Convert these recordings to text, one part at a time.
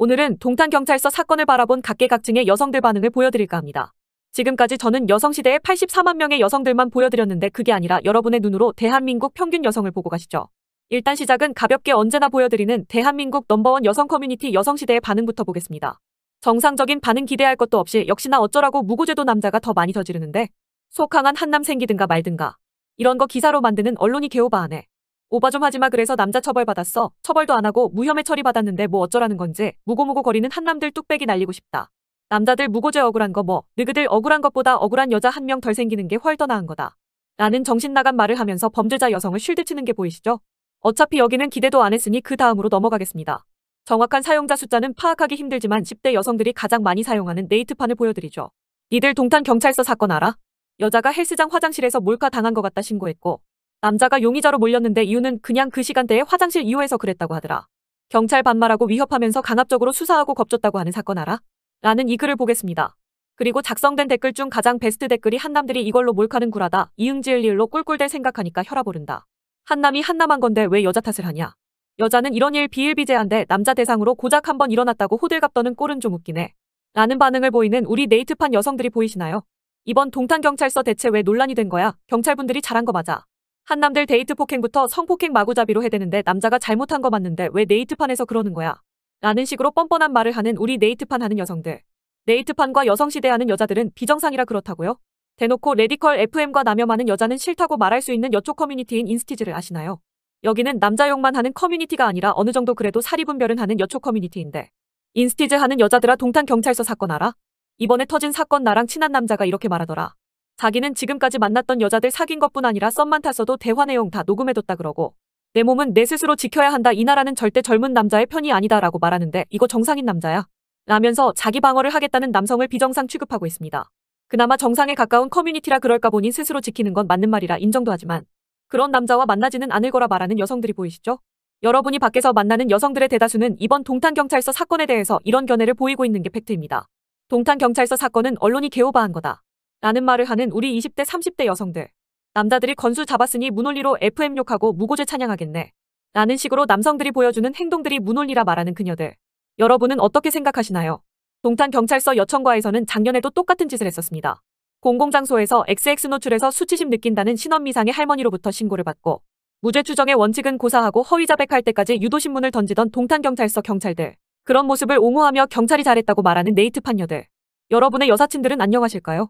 오늘은 동탄경찰서 사건을 바라본 각계각층의 여성들 반응을 보여드릴까 합니다. 지금까지 저는 여성시대의 84만 명의 여성들만 보여드렸는데 그게 아니라 여러분의 눈으로 대한민국 평균 여성을 보고 가시죠. 일단 시작은 가볍게 언제나 보여드리는 대한민국 넘버원 여성 커뮤니티 여성시대의 반응부터 보겠습니다. 정상적인 반응 기대할 것도 없이 역시나 어쩌라고 무고죄도 남자가 더 많이 저지르는데 속항한 한남 생기든가 말든가 이런 거 기사로 만드는 언론이 개오바하네. 오바 좀 하지마 그래서 남자 처벌받았어. 처벌도 안 하고 무혐의 처리받았는데 뭐 어쩌라는 건지 무고무고 거리는 한남들 뚝배기 날리고 싶다. 남자들 무고죄 억울한 거 뭐 느그들 억울한 것보다 억울한 여자 한 명 덜 생기는 게훨더 나은 거다. 라는 정신 나간 말을 하면서 범죄자 여성을 쉴드치는 게 보이시죠? 어차피 여기는 기대도 안 했으니 그 다음으로 넘어가겠습니다. 정확한 사용자 숫자는 파악하기 힘들지만 10대 여성들이 가장 많이 사용하는 네이트판을 보여드리죠. 이들 동탄 경찰서 사건 알아? 여자가 헬스장 화장실에서 몰카 당한 것 같다 신고했고 남자가 용의자로 몰렸는데 이유는 그냥 그 시간대에 화장실 이용해서 그랬다고 하더라. 경찰 반말하고 위협하면서 강압적으로 수사하고 겁줬다고 하는 사건 알아? 라는 이 글을 보겠습니다. 그리고 작성된 댓글 중 가장 베스트 댓글이 한남들이 이걸로 몰카는 구라다. 이응지을 일로 꿀꿀댈 생각하니까 혈압 오른다. 한남이 한남한 건데 왜 여자 탓을 하냐. 여자는 이런 일 비일비재한데 남자 대상으로 고작 한번 일어났다고 호들갑 떠는 꼴은 좀 웃기네. 라는 반응을 보이는 우리 네이트판 여성들이 보이시나요? 이번 동탄경찰서 대체 왜 논란이 된 거야? 경찰분들이 잘한 거 맞아. 한남들 데이트 폭행부터 성폭행 마구잡이로 해대는데 남자가 잘못한 거 맞는데 왜 네이트판에서 그러는 거야? 라는 식으로 뻔뻔한 말을 하는 우리 네이트판 하는 여성들. 네이트판과 여성시대 하는 여자들은 비정상이라 그렇다고요? 대놓고 레디컬 FM과 남염하는 여자는 싫다고 말할 수 있는 여초 커뮤니티인 인스티즈를 아시나요? 여기는 남자용만 하는 커뮤니티가 아니라 어느 정도 그래도 사리분별은 하는 여초 커뮤니티인데. 인스티즈 하는 여자들아 동탄 경찰서 사건 알아? 이번에 터진 사건 나랑 친한 남자가 이렇게 말하더라. 자기는 지금까지 만났던 여자들 사귄 것뿐 아니라 썸만 타서도 대화 내용 다 녹음해뒀다 그러고 내 몸은 내 스스로 지켜야 한다 이 나라는 절대 젊은 남자의 편이 아니다 라고 말하는데 이거 정상인 남자야 라면서 자기 방어를 하겠다는 남성을 비정상 취급하고 있습니다. 그나마 정상에 가까운 커뮤니티라 그럴까 보니 스스로 지키는 건 맞는 말이라 인정도 하지만 그런 남자와 만나지는 않을 거라 말하는 여성들이 보이시죠? 여러분이 밖에서 만나는 여성들의 대다수는 이번 동탄경찰서 사건에 대해서 이런 견해를 보이고 있는 게 팩트입니다. 동탄경찰서 사건은 언론이 개오바한 거다. 라는 말을 하는 우리 20대 30대 여성들. 남자들이 건수 잡았으니 문논리로 FM 욕하고 무고죄 찬양하겠네. 라는 식으로 남성들이 보여주는 행동들이 문논리라 말하는 그녀들. 여러분은 어떻게 생각하시나요? 동탄경찰서 여천과에서는 작년에도 똑같은 짓을 했었습니다. 공공장소에서 XX 노출에서 수치심 느낀다는 신원미상의 할머니로부터 신고를 받고 무죄 추정의 원칙은 고사하고 허위 자백할 때까지 유도신문을 던지던 동탄경찰서 경찰들. 그런 모습을 옹호하며 경찰이 잘했다고 말하는 네이트 판녀들. 여러분의 여사친들은 안녕하실까요?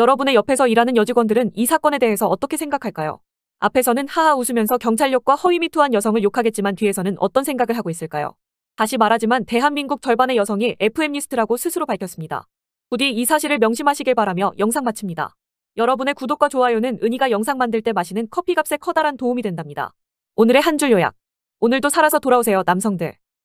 여러분의 옆에서 일하는 여직원들은 이 사건에 대해서 어떻게 생각할까요? 앞에서는 하하 웃으면서 경찰력과 허위미투한 여성을 욕하겠지만 뒤에서는 어떤 생각을 하고 있을까요? 다시 말하지만 대한민국 절반의 여성이 FM리스트라고 스스로 밝혔습니다. 부디 이 사실을 명심하시길 바라며 영상 마칩니다. 여러분의 구독과 좋아요는 은희가 영상 만들 때 마시는 커피값에 커다란 도움이 된답니다. 오늘의 한 줄 요약. 오늘도 살아서 돌아오세요 남성들.